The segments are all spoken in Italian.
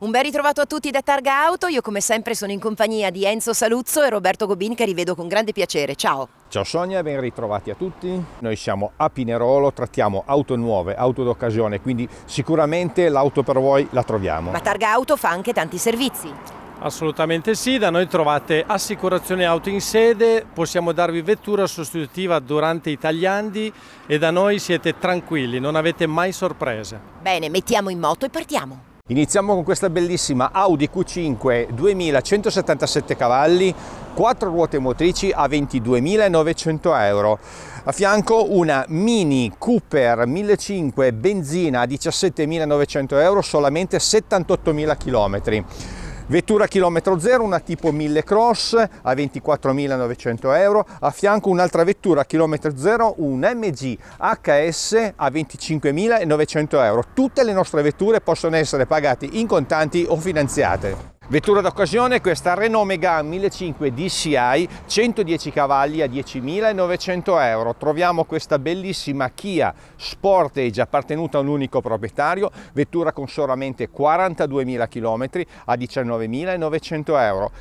Un ben ritrovato a tutti da Targa Auto, io come sempre sono in compagnia di Enzo Saluzzo e Roberto Gobin che rivedo con grande piacere, ciao! Ciao Sonia, ben ritrovati a tutti. Noi siamo a Pinerolo, trattiamo auto nuove, auto d'occasione, quindi sicuramente l'auto per voi la troviamo. Ma Targa Auto fa anche tanti servizi. Assolutamente sì, da noi trovate assicurazione auto in sede, possiamo darvi vettura sostitutiva durante i tagliandi e da noi siete tranquilli, non avete mai sorprese. Bene, mettiamo in moto e partiamo. Iniziamo con questa bellissima Audi Q5 2177 cavalli, 4 ruote motrici a 22.900 euro. A fianco una Mini Cooper 1500 benzina a 17.900 euro, solamente 78.000 km. Vettura chilometro zero, una tipo 1000 Cross a 24.900 euro, a fianco un'altra vettura chilometro zero, un MG HS a 25.900 euro. Tutte le nostre vetture possono essere pagate in contanti o finanziate. Vettura d'occasione, questa Renault Megane 1500 DCI, 110 cavalli a 10.900 euro. Troviamo questa bellissima Kia Sportage appartenuta a un unico proprietario, vettura con solamente 42.000 km a 19.900 euro.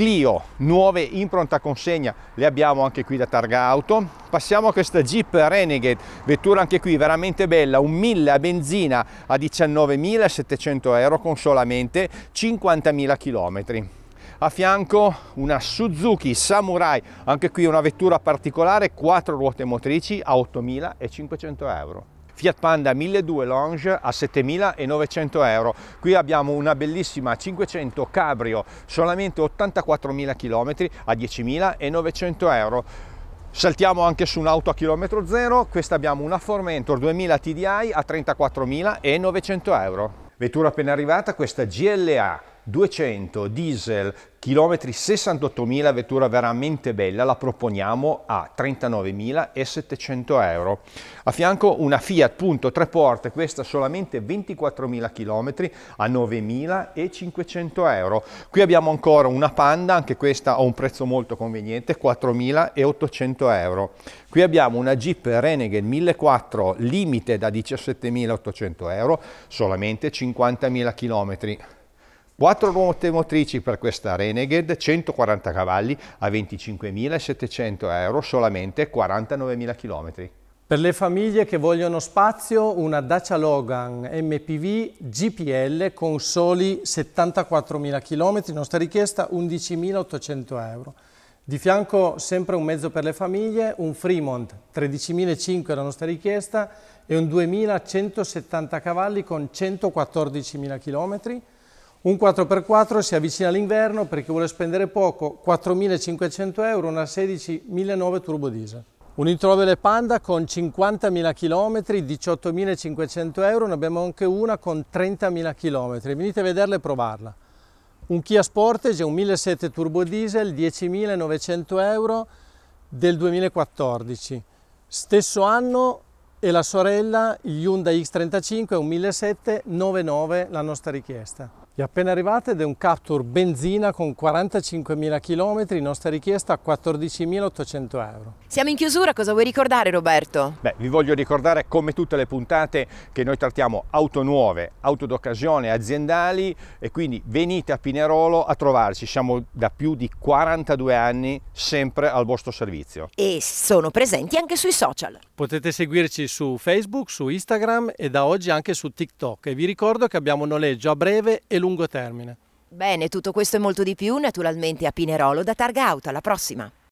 Clio nuove in pronta consegna le abbiamo anche qui da targa auto passiamo a questa Jeep Renegade vettura anche qui veramente bella un 1000 a benzina a 19.700 euro con solamente 50.000 km a fianco una Suzuki Samurai anche qui una vettura particolare 4 ruote motrici a 8.500 euro Fiat Panda 1200 Lounge a 7.900 euro. Qui abbiamo una bellissima 500 Cabrio, solamente 84.000 km a 10.900 euro. Saltiamo anche su un'auto a chilometro zero, questa abbiamo una Formentor 2000 TDI a 34.900 euro. Vettura appena arrivata, questa GLA 200 diesel chilometri 68.000 vettura veramente bella la proponiamo a 39.700 euro a fianco una Fiat Punto 3 porte questa solamente 24.000 chilometri a 9.500 euro qui abbiamo ancora una Panda anche questa a un prezzo molto conveniente 4.800 euro qui abbiamo una Jeep Renegade 1.400 limite da 17.800 euro solamente 50.000 chilometri Quattro ruote motrici per questa Renegade, 140 cavalli a 25.700 euro, solamente 49.000 km. Per le famiglie che vogliono spazio, una Dacia Logan MPV GPL con soli 74.000 km, nostra richiesta 11.800 euro. Di fianco sempre un mezzo per le famiglie, un Fremont 13.500 la nostra richiesta e un 2.170 cavalli con 114.000 km. Un 4x4 si avvicina all'inverno chi vuole spendere poco, 4.500 euro, una 16.900 turbo diesel. Un introvele Panda con 50.000 km, 18.500 euro, ne abbiamo anche una con 30.000 km, venite a vederla e provarla. Un Kia Sportage, un 1.700 turbo diesel, 10.900 euro del 2014. Stesso anno e la sorella, il Hyundai X35, un 1.799, la nostra richiesta. È appena arrivate ed è un Captur benzina con 45.000 km, nostra richiesta 14.800 euro. Siamo in chiusura, cosa vuoi ricordare Roberto? Beh, vi voglio ricordare come tutte le puntate che noi trattiamo auto nuove, auto d'occasione, aziendali e quindi venite a Pinerolo a trovarci, siamo da più di 42 anni sempre al vostro servizio. E sono presenti anche sui social. Potete seguirci su Facebook, su Instagram e da oggi anche su TikTok e vi ricordo che abbiamo noleggio a breve e lungo termine. Bene, tutto questo e molto di più naturalmente a Pinerolo da Targa Auto. Alla prossima!